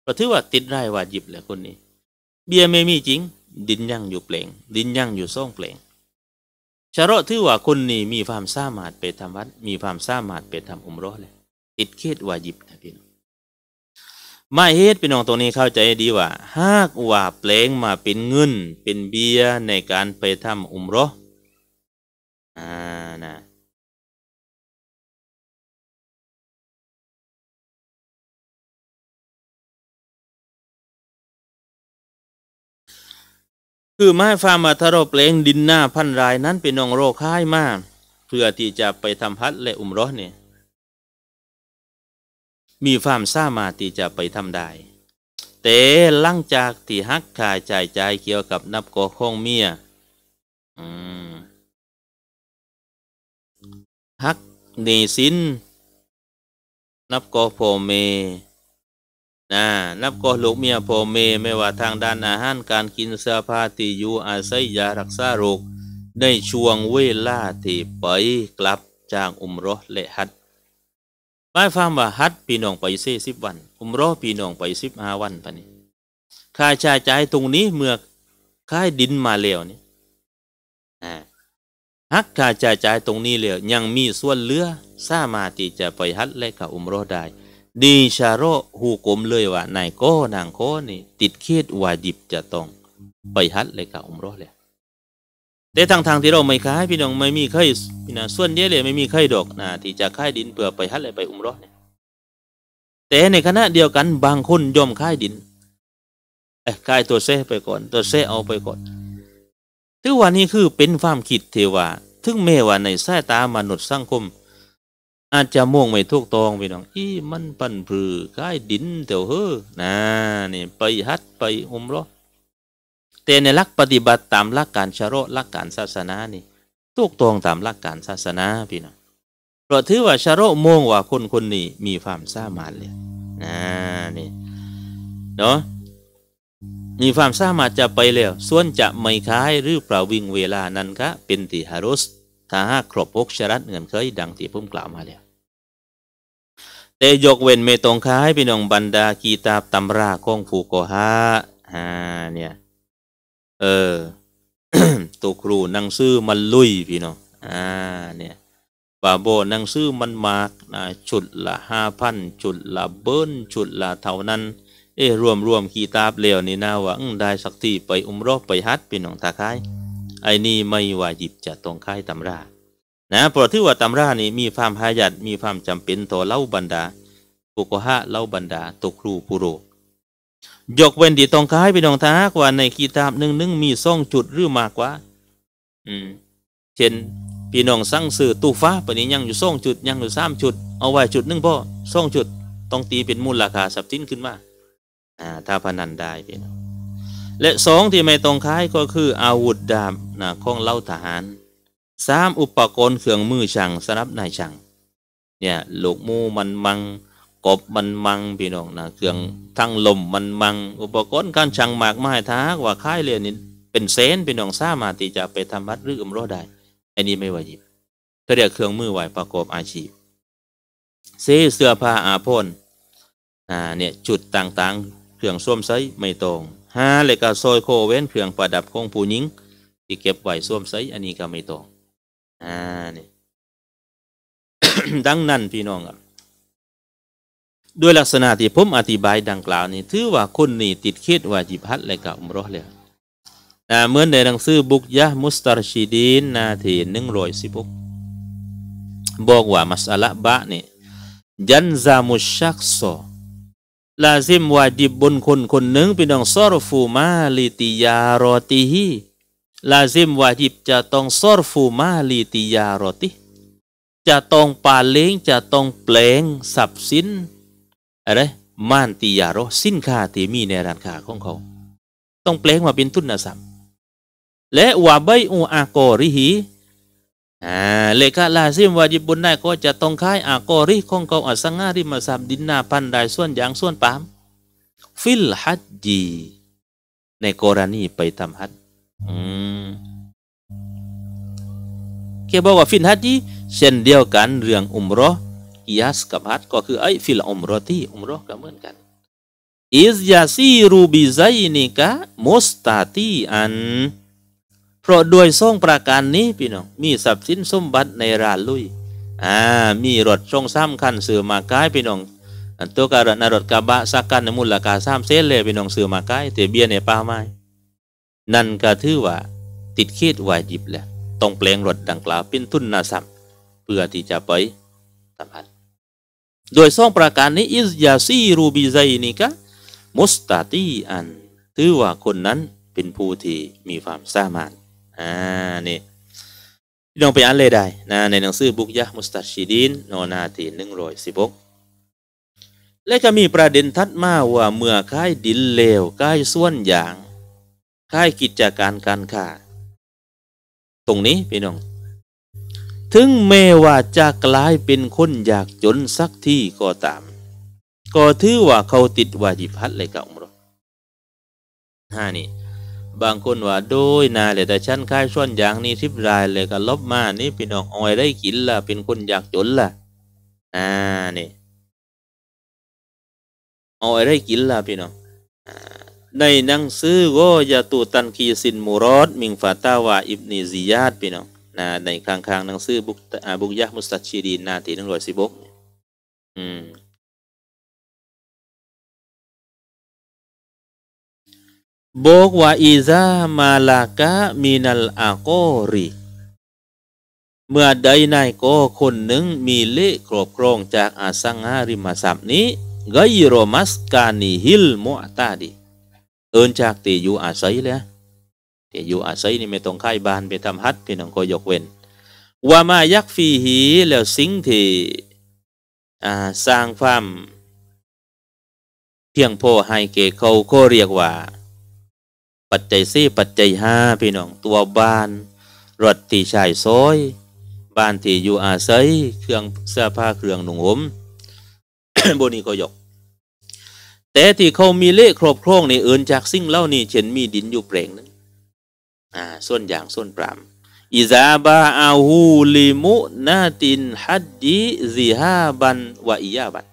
เราถือว่าติดไร่วายิบแหละคนนี้ เบียร์ไม่มีจริง ดินยั่งอยู่เปล่งดินยั่งอยู่ซ่องเปล่งชะระถือว่าคนนี้มีความสามารถไปทำวัดมีความสามารถไปทำอุมรอเลยติดเคสวายิบนะพี่น้องมาเฮ็ดพี่น้องตรงนี้เข้าใจดีว่าหากว่าแปลงมาเป็นเงินเป็นเบียในการไปทำอุมรออ่าคือไม้ฟามาทารอบเลง ดินหน้าพันรายนั้นเป็นนองโรคห้ายมากเพื่อที่จะไปทำพัดและอุ้มร้อนเนี่ย มีความซ่ามาที่จะไปทำได้ แต่หลังจากที่ฮักขายใจใจเกี่ยวกับนับกอข้องเมียฮักเนสินนับกอพ่อเมนะนับก็ลูกเมียพ่อเมไม่ว่าทางด้านอาหารการกินเสื้อผ้าที่อยู่อาศัยยารักษาโรค ในช่วงเวลาที่ไปกลับจากอุมรอและฮัดหมายความว่าฮัดปีน้อง ไปเ่สิบวัน อุมรอปีน้อง ไปสิบห้าวันปนี่ค่าใช้จ่ายตรงนี้เมื่อค่ายดินมาแล้วนี่ฮักค่าใช้จ่ายตรงนี้แล้วยังมีส่วนเหลือ สามารถที่จะไปฮัดและกับอุมรอได้ดีชาโรหูกลมเลยว่านายโกนางโกนี่ ติดเคดวาจิบจะต้อง ไปฮัดเลยกับอุมรอดเลยแต่ทางทางที่เราไม่ค้ายพี่น้องไม่มีใครพี่นะส่วนเยอะเลยไม่มีใครดอกนะที่จะค่ายดินเพื่อไปฮัดเลยไปอุมรอดเนี่ยแต่ในขณะเดียวกันบางคนยอมค่ายดินเอ้ค่ายตัวเซ่ไปก่อน ตัวเซ่เอาไปก่อนถุกวันนี้คือเป็นความคิดเทว่าถึงแม้ว่าในสายตามนุษย์สังคมอาจจะม่วงไม่ทุกตองพี่น้องอีมันปั่นผือคล้ายดินเต่วเฮ้อนะนี่ไปฮัดไปอมรอแต่ในลักปฏิบัติตามหลักการชโรลักการศาสนานี่ทุกตองตามหลักการศาสนาพี่น้องเพราะถือว่าชโรมวงว่าคนคนนี้มีความสามารถเลยนะนี่เนาะมีความสามารถจะไปแล้ว ส่วนจะไม่ค้ายหรือเปล่าวิ่งเวลานั้นคะเป็นติฮารุสถ้าหากครบพกชรัตเงินเคยดังที่ผมกล่าวมาแล้วแต่ยกเว้นเมตองค้ายพี่น้องบรรดา กีตาบตำราข้องผูกอฮาฮาเนี่ย เออ ตัวครูนั่งซื้อมันลุยพี่น้อง อ่าเนี่ยบาโบนั่งซื้อมันมากนะชุดละห้าพันชุดละเบิ้นชุดละเท่านั้น เอ้รวมรวมกีตาบเลวนี่นาว่าได้สักที่ไปอุ้มรอบไปฮัดพี่น้องตาคาย ไอ้นี่ไม่ว่าหยิบจะตรงค่ายตำรานะเพราะที่ว่าตำรานี้มีความหายัดมีความจำเป็นต่อเล่าบรรดาปุกหะเล่าบรรดาตุครูปุโร ยกเว้นดีตองค้ายไปดองท้ากว่าในกีตาบหนึ่งหนึ่งมีซ่องจุดหรือมากกว่า อืม เช่นพี่น้องสั่งสื่อตู้ฟ้าปนี้ยังอยู่ซ่องจุดยังอยู่สามจุดเอาไว้จุดหนึ่งพ่อซ่องจุดต้องตีเป็นมูลราคาสับทิ้นขึ้นมาอ่าถ้าพนันได้พี่น้องและสองที่ไม่ตรงค้ายก็คือ อาวุธดาบนะของเล่าทหารสามอุปกรณ์เครื่องมือช่างสำหรับนายช่างเนี่ยลูกมูมันมังกบมันมังพี่น้องนะเครื่องทั้งลมมันมัง อุปกรณ์การช่างหมากไม้ท้าว่าค่ายเรียนนี่เป็นเซนพี่น้องสามารถที่จะไปทำวัดหรืออุมรอได้ อันนี้ไม่วายิบเขาเรียกเครื่องมือไหวประกอบอาชีพสื้อเสื้อผ้าอาพรอ่าเนี่ยจุดต่างๆ เครื่องส้วมไซไม่ตรงห้าเหล็กกระโซยโคเว้นเครื่องประดับของผู้หญิงที่เก็บไว้ส้วมไซอันนี้ก็ไม่ตรงอ่านี่ ดังนั้นพี่น้องครับด้วยลักษณะที่ผมอธิบายดังกล่าวนี้ถือว่าคนนี้ติดเคดวาจิพัดเลยกับอุมรอเลยนะเหมือนในหนังสือบุกยะมุสตารชีดีนนาทีหนึ่งร้อยสิบกบอกว่า มัสอละบะนี่ยันซามุชักโซลาซิมวาจิบบนคนคนหนึ่งพี่น้องซอรฟูมาลิติยารอติฮีลาซิมวาจิบจะต้องซอรฟูมาลีติยารอติ จะต้องปาเล้ง จะต้องแปลงสับสินอะไรม่านติยารอสินค้าที่มีในร้านค้าของเขา ต้องแปลงมาเป็นทุนนรัพำและวาใบอูอากอริฮีอ่าเลขาลาซิมวาจิบบนนั้ก็จะต้องขายอากอริ ของเขาอสังาริมาสับดินนาพันได้ส่วนอย่างส่วนปามฟิลฮัดจีในกรณีไปทำฮัดเคบอกว่าฟินฮัจญีเช่นเดียวกัน เรื่องอุมรอกิยาสกับฮัตก็คือไอ้ฟิลอุมรอที่อุมรอก็เหมือนกันอิสยาซีรูบิไซนิกะมุสตาตีอัน เพราะด้วยทรงประการนี้พี่น้อง มีทรัพย์สินสมบัติในราลุยอ่ามีรถทรงสาำคันเสือมากาย พี่น้องตัวการนรถกระบะสักกันมูลลคกาสามเซนเลยพี่น้องเสือมากายเตเบียในป่าไม้นั่นก็ถือว่าติดเขตดวายิบแหละต้องแปลงรถดังกล่าวเป็นทุนนาสัมเพื่อที่จะไปัำพันโดยสองประการนี้ อิสยาซีรูบิไซนิกะ มุสตาตีอัน ถือว่าคนนั้นเป็นผู้ที่มีความสามารถอ่านี่ลองไปอ่านเลยได้นะในหนังสือบุกยะมุสตัชีดินโนนาทีหนึ่งร้อยสิบกและก็มีประเด็นทัดมาว่าเมื่อค่ายดินเลวค่ายส่วนอย่างค่ายกิจการการค้าตรงนี้พี่น้อง ถึงแม้ว่าจะกลายเป็นคนอยากจนสักที่ก็ตาม ก็ถือว่าเขาติดวาจิพัดเลยกับอุมรห้านี่บางคนว่าโดยนาเลยแต่ชั้นค่ายช่อนอย่างนี้ทิพรายเลยก็ลบมานี่พี่น้องออยได้กินละเป็นคนอยากจนละอ่านี่ออยได้กินละพี่น้องอ่าในหนังสือ่ายาตูตันคีสินมูรอดมิงฟาตาวาอิบนีซิยาดพี่น้องนะในคลางคลางหนังสือบุกบุกยามุสตัชีดีนนาทีหนึ่งร้อยสิบกอืมบอกว่าอิซามาลากะมินัลอากอรีเมื่อใดนายก็คนหนึ่งมีเละครอบครองจากอาสังหาริมทรัพย์นี้ไกรมัสกานิฮิลมุอตาดีเอินจากตีอยู่อาศัยแล้วตีอยู่อาศัยนี่ไม่ต้องค่ายบาน ไปทำฮัด พี่น้องคอยยกเว้น ว่ามายักฟีหีแล้วสิ่งที่สร้างความเพียงพอให้เกเขาก็เรียกว่า ปัจจัยสี่ปัจจัยห้า พี่น้องตัวบ้านรถที่ใช้ซอย บ้านที่อยู่อาศัยเครื่องเสื้อผ้าเครื่องหนุ่งห่มบนี้ก็ยกแต่ที่เขามีเละครอบครองในเอินจากสิ่งเล่านี่เช่นมีดินอยู่เปล่งนั้นอ่า ส่วนอย่าง ส่วนปรามอิซาบาอาหูลิมุนาตินฮัดดีซีฮาบันวะอียาบัน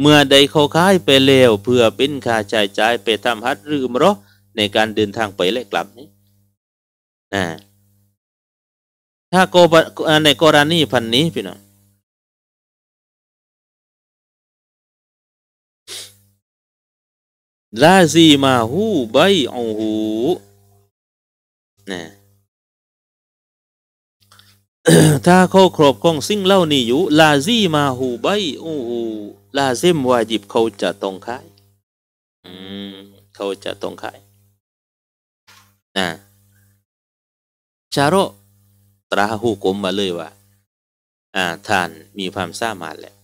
เมื่อใดเขาค้ายไปแล้วเพื่อเป็นค่าใช้จ่ายไปทำฮัดหรือมรอในการเดินทางไปและกลับนี้อ่าถ้าโกในกรณีพันนี้พี่น้องลาซีมาหูใบอหูนะถ้าเขาครอบครองสิ่งเล่านี้อยู่ ลาซีมาหูใบอหูลาเซมวาจิบเขาจะต้องขายอืมเขาจะต้องขายนะชาโรตราหูกลมมาเลยว่าอ่า ท่านมีความสามารถแหละ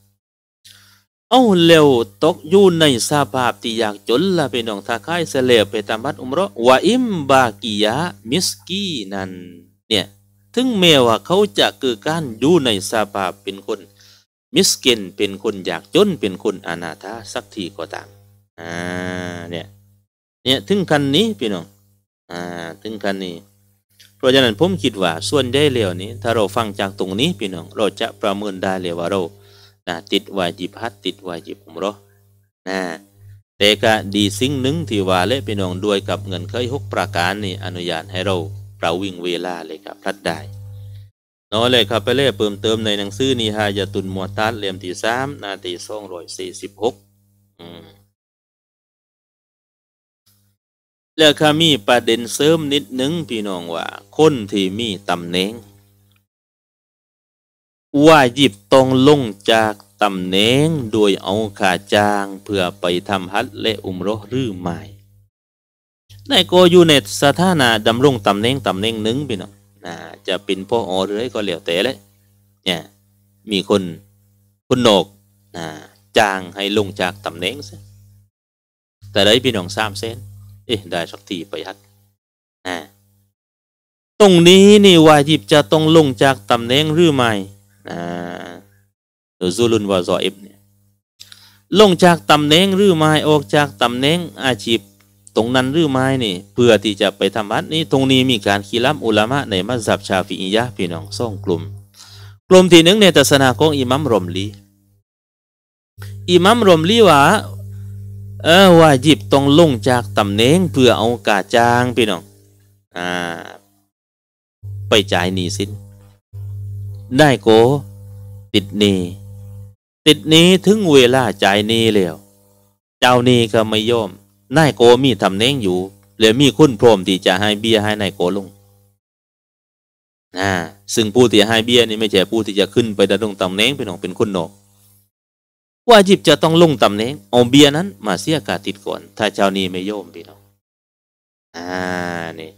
เอาเร็วตกอยู่ในสภาพที่อยากจนละเป็นองทาค่ายเสเลไปตามบัดอุมรอวาอิมบากิยะมิสกีนันเนี่ยถึงแม้ว่าเขาจะเกิดการอยู่ในสภาพเป็นคน มิสกิน เป็นคนอยากจนเป็นคนอนาถาสักทีก็ตามอ่าเนี่ยเนี่ยถึงคันนี้พี่น้องอ่าถึงคันนี้เพราะฉะนั้นผมคิดว่าส่วนได้เร็วนี้ ถ้าเราฟังจากตรงนี้พี่น้องเราจะประเมินได้เลยว่าเรานะติดวายิบฮัตติดวายิบผมร r อ h n แต่ก็ดีสิ่งหนึ่งที่ว่าเละพี่น้องด้วยกับเงินเคยหกประการนี่ อนุญาตให้เราเ่าวิ่งเวลาเลยครับพลัดได้ น้อยเลยครับไปเล่เพิ่มเติมในหนังสือนิฮายาตุนมัวตัดเล่มที่สามนาทีสองร้อยสี่สิบหกแล้ว่ะมีประเด็นเสริมนิดนึงพี่น้องว่า คนที่มีตำแหน่งว่าหยิบตองลงจากตำแหน่งโดยเอาขาจางเพื่อไปทำฮัตและอุมรหรือไม่นายโกยูเนตสถานะดำรงตำแหน่งตำแหน่งหนึ่งพี่น้องน่าจะเป็นพ่ออหรือไ้ก็หลี้วแต่เลยเนี่ย มีคนคนนกน่าจางให้ลงจากตำแหน่งซะแต่ได้พี่น้องสามเส้นเอ๊ะได้สักทีไปฮัตน่าตรงนี้นี่วายิบจะต้องลงจากตำแหน่งหรือไม่หรือซูลุนวาซออิบเนี่ยลงจากตำแหน่งหรือไม้ออกจากตำแหน่งอาชีพตรงนั้นหรือไม้นี่เพื่อที่จะไปทำอัดนี้ ตรงนี้มีการคีรัมอุลามะในมัสยิดชาฟิอียะพี่น้องส่องกลุ่ม กลุ่มที่หนึ่งในศาสนาของอิมัมรอมลีอิมัมรอมลีว่าเออว่าหยิบต้องลงจากตำแหน่งเพื่อเอากาจาง พี่น้องอ่าไปจ่ายหนี้สินได้โกติดนีติดนี้ถึงเวลาจ่ายนี้แล้วเจ้านี้ก็ไม่ย่อมนายโกมีทำเน่งอยู่เลยมีคุณพรมที่จะให้เบี้ยให้นายโกลงนะซึ่งผู้ที่ให้เบี้ยนี่ไม่ใช่ผู้ที่จะขึ้นไปดำรงตำแหน่งเป็นของเป็นคนนอก ว่าจิบจะต้องลงตำแหน่งเอาเบี้ยนั้นมาเสียกาติดก่อน ถ้าเจ้านี้ไม่ย่อมพี่น้องอ่านี่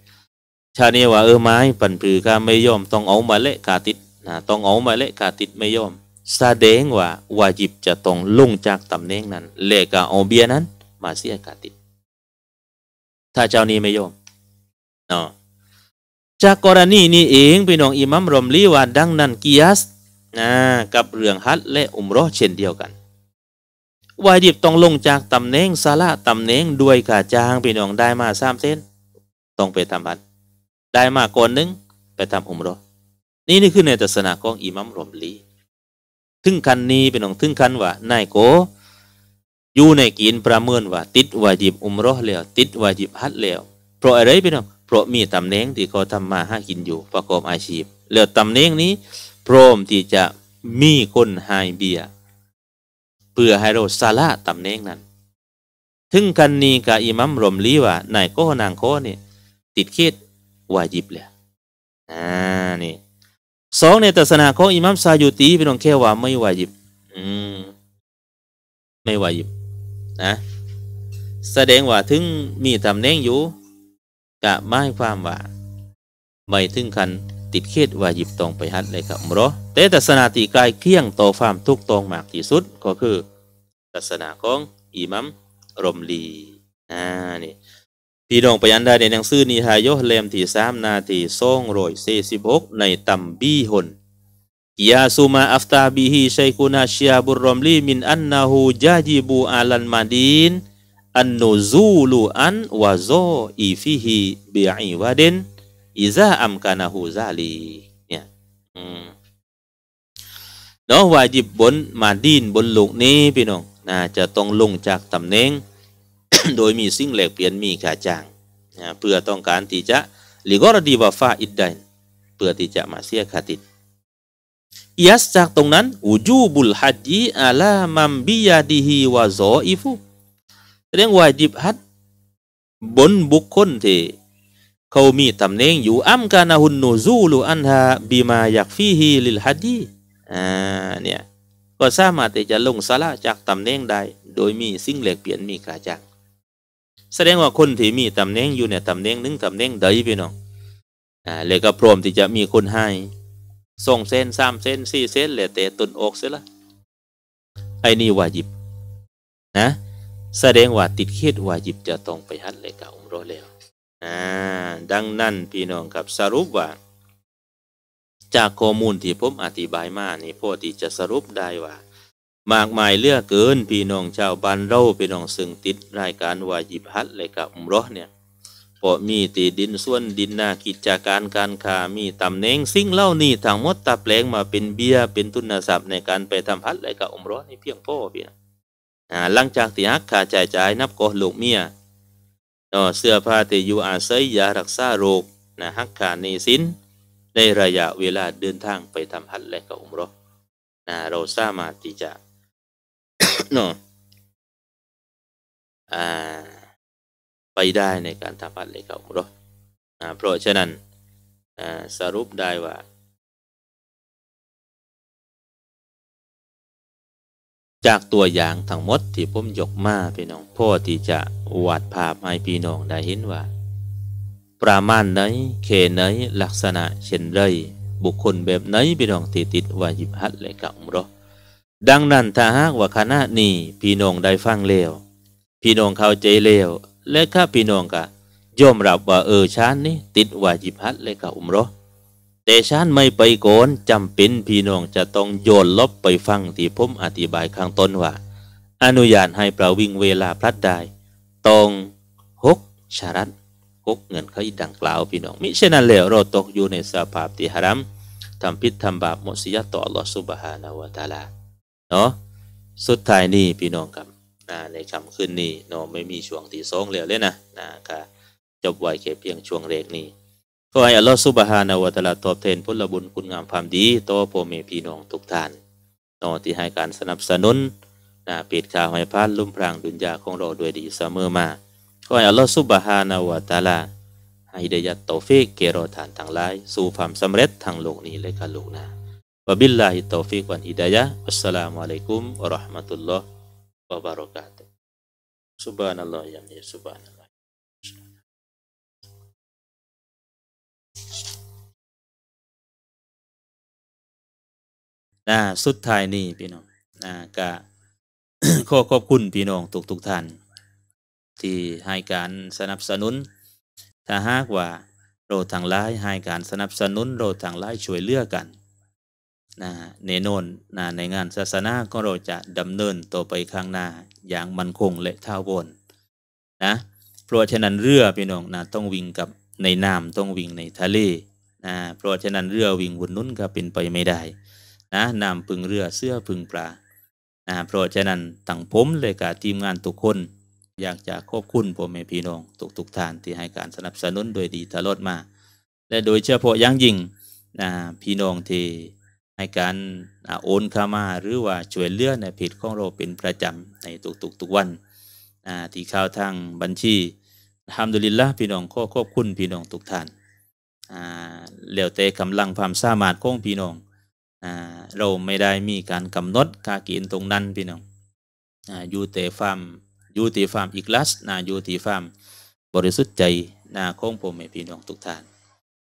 ชาเนี้ว่าเออไม้ปั่นผือก็ไม่ย่อมต้องเอามาเละกาติดนะต้องเอามาเละกาติดไม่ยอมแสดงว่าวาจิบจะต้องลงจากตำแหน่งนั้นเละกาเอาเบียนั้นมาเสียกาติดถ้าเจ้านี้ไม่ยอมเนาะจากกรณีนี้เองพี่น้องอิมัมรอมลีว่าดังนั้นกิยาสนะกับเรื่องฮัตและอุมรอเช่นเดียวกันวายิบต้องลงจากตำแหน่งซาละตำแหน่งด้วยกาจางพี่น้องได้มาสามเส้นต้องไปทำฮัตได้มาก่อนนึงไปทำอุมรอนี่นี่คือในศาสนาของอิมัมรอมลีถึงคันนี้เป็นของถึงคันว่านายโก อยู่ในกินประเมินว่า ติดวาจิบ อุมรอแล้ว ติดวาจิบฮัดแล้ว เพราะอะไรเป็นของ เพราะมีตำแหน่งที่เขาทำมาหากินอยู่ ประกอบอาชีพแล้วตำแหน่งนี้ พร้อมที่จะมีคนหายเบียเพื่อให้เราซาละตำแหน่งนั้นถึงกันนี้กับอิมัมรอมลีว่านายโกนางโคเนี่ยติดเคิดวาจิบเลยอ่า นี่สองในศาสนาของอิมัมซายุตีเป็นองแค่ว่า ไม่วายิบ อืมไม่วายิบนะแสดงว่า ถึงมีตำแหน่งอยู่กะไม่ความว่า ไม่ถึงคันติดเคตวายิบตรงไปฮัดเลยครับมรอแต่ศาสนาตีกลายเคี่ยงต่อความทุกตรงมากที่สุด ก็คือศาสนาของอิมัมรมลีอ่านี่พี่น้องไปยันได้ในหนังสือนิทายโยเลมที่สามนาทีสองร้อยสี่สิบหกในตัมบีฮนยาสูมาอัฟตาบีฮีชัยคุนาชียบุรอมลีมินอันนาหูจาจิบูอาลันมาดีนอันโนซูลูอันวาโซอีฟิฮีเบียอีวาเดนอิซาอัมกานาหูซาลีเนี่ยเนาะวาจิบบนมาดีนบนโลกนี้ พี่น้องน่าจะต้องลงจากตำแหน่งโดยมีสิ่งแหลกเปลี่ยนมีค่าจ้างนะเพื่อต้องการที่จะลิกอรดีวาฟาอิดได้เพื่อที่จะมาเสียค่าติดอยัสจากตรงนั้นอูจูบุลฮัจีอาลามัมบิยาดิฮิวาโซอิฟุเรื่องวาจิบฮัด บนบุคคลที่ เขามีตำแหน่งอยู่อัมกานาหุนโนซูลูอันฮาบีมาอยากฟีฮีลิลฮัดีอ่า เนี่ย ก็สามารถที่จะลงสาระจากตำแหน่งใดโดยมีสิ่งเหล็กเปลี่ยนมีกระจ่างแสดงว่าคนที่มีตำแหน่งอยู่เนี่ยตำแหน่งหนึ่งตำแหน่งใดพี่น้องอ่าเลยก็พร้อมที่จะมีคนให้ ส่งเส้นสามเส้นสี่เส้นเหลืแต่ตุนอกเสียละไอ้นี่วาจิบ นะ แสดงว่าติดเคดวาจิบ จะต้องไปฮัดเลยกับอุมรอแล้ว อ่า ดังนั้นพี่น้องครับสรุปว่าจากข้อมูลที่ผมอธิบายมานี่พ่อที่จะสรุปได้ว่ามากมายเลือกเกินพี่น้องชาวบ้านเราพี่น้องซึ่งติดรายการวายิบัตเลยกับอุมรอเนี่ยพอมีตีดินส่วนดินนากิจการการค้ามีตำแหน่งสิ่งเล่านี่ทางมดตาแปลงมาเป็นเบียเป็นทุนทรัพย์ในการไปทำพัดเลยกับอุมรอนี่เพียงพ่อพี่นะหลังจากที่ฮักขาจ่ายจ่ายนับก่อลูกเมียเสื้อผ้าตีอยู่อาศัยยารักษาโรคนะฮักขาในสินในระยะเวลาเดินทางไปทำพัดเลยกับอุมรอเราสามารถที่จะเนาะไปได้ในการทำบัตรเลกาองเรอเพราะฉะนั้นสรุปได้ว่า จากตัวอย่างทั้งหมดที่ผมยกมาพี่น้องพ่อที่จะวาดภาพให้พี่น้องได้เห็นว่า ประมาณไหนเขไหนลักษณะเช่นไรบุคคลแบบไหนพี่น้องที่ติดวายิบฮัดเลยกับอมรอดังนั้นถ้าหากว่าคณะนี้ พี่น้องได้ฟังแล้วพี่น้องเข้าใจแล้วและข้าพี่น้องกะยอมรับว่าเออชานนี่ติดว่าจิพัดเลยกะอุมรอแต่ชานไม่ไปโกนจำเป็นพี่น้องจะต้องโยนลบไปฟังที่ผมอธิบายข้างต้นว่า อนุญาตให้ประวิงเวลาพลัดได้ตรงหกชารัตหกเงินเขาดังกล่าวพี่น้อง มิเช่นนั้นแล้วเราตกอยู่ในสภาพที่ฮารัมทำพิษทำบาปมุสยิะต่ออัลลอฮฺสุบฮานาวะตาลาเนาะสุดท้ายนี่พี่น้องครับนะในคำขึ้นนี่เนาะไม่มีช่วงที่สองหลือเลยนะนะครับจบไว้แค่เพียงช่วงเรกนี้ข็ให้อัลลอฮฺสุบฮานาวะตะลาตอบแทนพลบุญคุณงามความดีต่อพ่อแม่พี่น้องทุกท่านนอที่ให้การสนับสนุนนะปิดข่าวให้พานลุ่มพรางดุนยาของเราด้วยดีเสมอมาข็ให้อัลลอฮฺสุบฮานาวะตะลาให้ได้ยัดตอฟิกเกโรทานทั้งหลายสู่ความสำเร็จทางโลกนี้และกันโลกหน้า Wabillahi taufiq wal hidayah. Wassalamualaikum warahmatullahi wabarakatuh. Subhanallah ya subhanallah. นะสุดท้ายนี่พี่น้องนะก็ขอขอบคุณพี่น้องทุกทุกท่าน ที่ให้การสนับสนุน ถ้าหากว่าโรทางไลน์ให้การสนับสนุนโรทางไลน์ช่วยเลือกกันนะแน่นอนนะในงานศาสนาก็เราจะดำเนินต่อไปข้างหน้าอย่างมั่นคงและท้าวนนะเพราะฉะนั้นเรือพี่น้องนะต้องวิ่งกับในน้ำต้องวิ่งในทะเลนะเพราะฉะนั้นเรือวิ่งบนนุ่นก็เป็นไปไม่ได้นะน้ำพึงเรือเสื้อพึงปลานะเพราะฉะนั้นตั้งผมเลยกับทีมงานทุกคน อยากจะขอบคุณพ่อแม่พี่น้องทุกทุกท่านที่ให้การสนับสนุนโดยดีตลอดมา และโดยเฉพาะอย่างยิ่งนะพี่น้องที่ให้การโอนเข้ามาหรือว่าช่วยเลือในผิดของเราเป็นประจำในตุกตุกตุกวันที่ข่าวทางบัญชีทำดุลิลละพี่น้องข้อขอบคุณพี่น้องทุกท่านเหลียวเตะกำลังความสามารถของพี่น้องเราไม่ได้มีการกำหนดกากินตรงนั้นพี่น้องอยู่เตฟาร์มอยู่ตีฟาร์มอีกลัสนะอยู่ตีฟาร์มบริสุทธิ์ใจนะคองผมพี่น้องทุกท่าน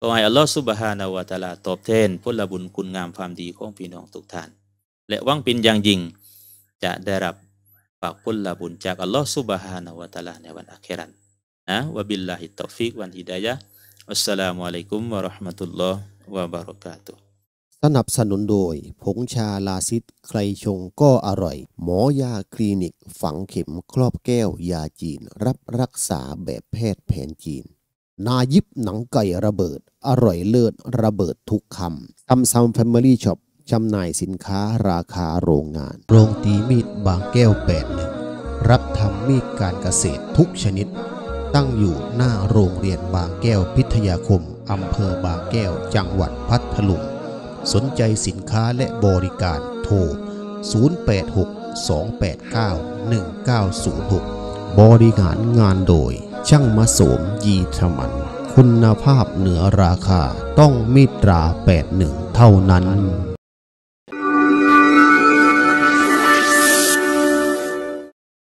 ขอให้อัลลอฮฺสุบฮานาวะตาลาตอบแทนพลบุญคุณงามความดีของพี่น้องทุกท่านและวังเป็นอย่างยิ่งจะได้รับฝากพลบุญจากอัลลอฮฺสุบฮานาวะตาลาในวันอัครันนะวะบิลลาฮิตอฟิกวันฮิดายะอัสสลามุอะลัยกุมวะราะห์มะตุลลอฮ์วะบาระกาตุสนับสนุนโดย ผงชาลาซิดใครชงก็อร่อย หมอยาคลินิกฝังเข็มครอบแก้วยาจีนรับรักษาแบบแพทย์แผนจีนนายิบหนังไก่ระเบิด อร่อยเลิศระเบิดทุกคำทำซัมแฟมิลี่ช็อปจำหน่ายสินค้าราคาโรงงาน โรงตีมีดบางแก้วแปดหนึ่งรับทำมีดการเกษตรทุกชนิด ตั้งอยู่หน้าโรงเรียนบางแก้วพิทยาคมอำเภอบางแก้วจังหวัดพัทลุง สนใจสินค้าและบริการโทร 086 289 1906บริหารงานโดยช่างมาสมยีธมันคุณภาพเหนือราคาต้องมิตรา81เท่านั้น